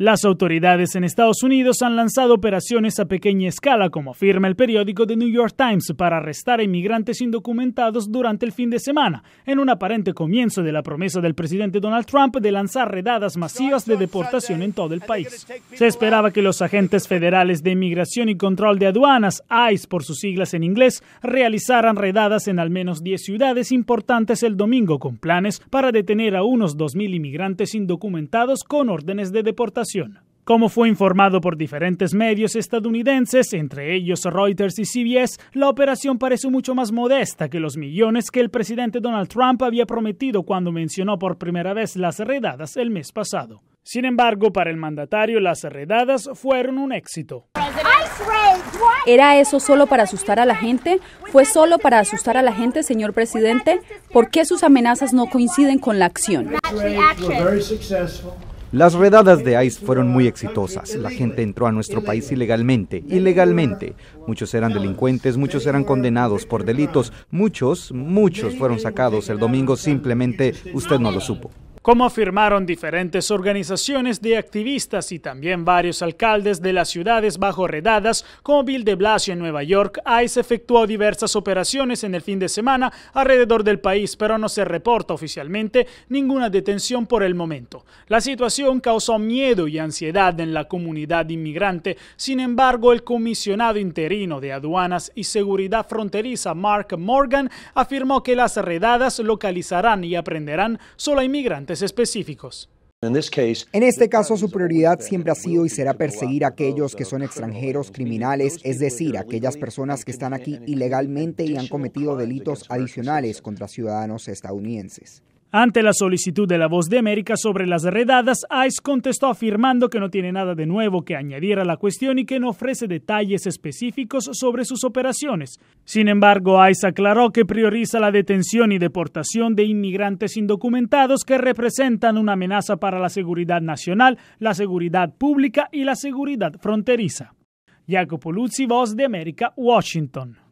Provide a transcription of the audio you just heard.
Las autoridades en Estados Unidos han lanzado operaciones a pequeña escala, como afirma el periódico The New York Times, para arrestar a inmigrantes indocumentados durante el fin de semana, en un aparente comienzo de la promesa del presidente Donald Trump de lanzar redadas masivas de deportación en todo el país. Se esperaba que los agentes federales de inmigración y control de aduanas, ICE por sus siglas en inglés, realizaran redadas en al menos 10 ciudades importantes el domingo con planes para detener a unos 2.000 inmigrantes indocumentados con órdenes de deportación como fue informado por diferentes medios estadounidenses, entre ellos Reuters y CBS, la operación pareció mucho más modesta que los millones que el presidente Donald Trump había prometido cuando mencionó por primera vez las redadas el mes pasado. Sin embargo, para el mandatario las redadas fueron un éxito. ¿Era eso solo para asustar a la gente? ¿Fue solo para asustar a la gente, señor presidente? ¿Por qué sus amenazas no coinciden con la acción? Las redadas de ICE fueron muy exitosas. La gente entró a nuestro país ilegalmente, ilegalmente. Muchos eran delincuentes, muchos eran condenados por delitos, muchos, muchos fueron sacados el domingo, simplemente usted no lo supo como afirmaron diferentes organizaciones de activistas y también varios alcaldes de las ciudades bajo redadas, como Bill de Blasio en Nueva York, ICE efectuó diversas operaciones en el fin de semana alrededor del país, pero no se reporta oficialmente ninguna detención por el momento. La situación causó miedo y ansiedad en la comunidad inmigrante, sin embargo el comisionado interino de aduanas y seguridad fronteriza Mark Morgan afirmó que las redadas localizarán y aprenderán solo a inmigrantes específicos. En este caso, su prioridad siempre ha sido y será perseguir a aquellos que son extranjeros criminales, es decir, aquellas personas que están aquí ilegalmente y han cometido delitos adicionales contra ciudadanos estadounidenses. Ante la solicitud de la Voz de América sobre las redadas, ICE contestó afirmando que no tiene nada de nuevo que añadir a la cuestión y que no ofrece detalles específicos sobre sus operaciones. Sin embargo, ICE aclaró que prioriza la detención y deportación de inmigrantes indocumentados que representan una amenaza para la seguridad nacional, la seguridad pública y la seguridad fronteriza. Jacopo Luzzi, Voz de América, Washington.